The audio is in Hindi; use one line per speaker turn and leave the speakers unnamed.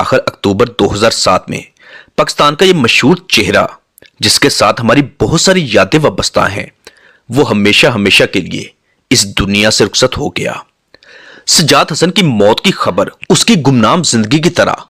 आखिर अक्टूबर 2007 में पाकिस्तान का ये मशहूर चेहरा जिसके साथ हमारी बहुत सारी यादें वाबस्ता हैं वो हमेशा हमेशा के लिए इस दुनिया से रुखसत हो गया सजाद हसन की मौत की खबर उसकी गुमनाम जिंदगी की तरह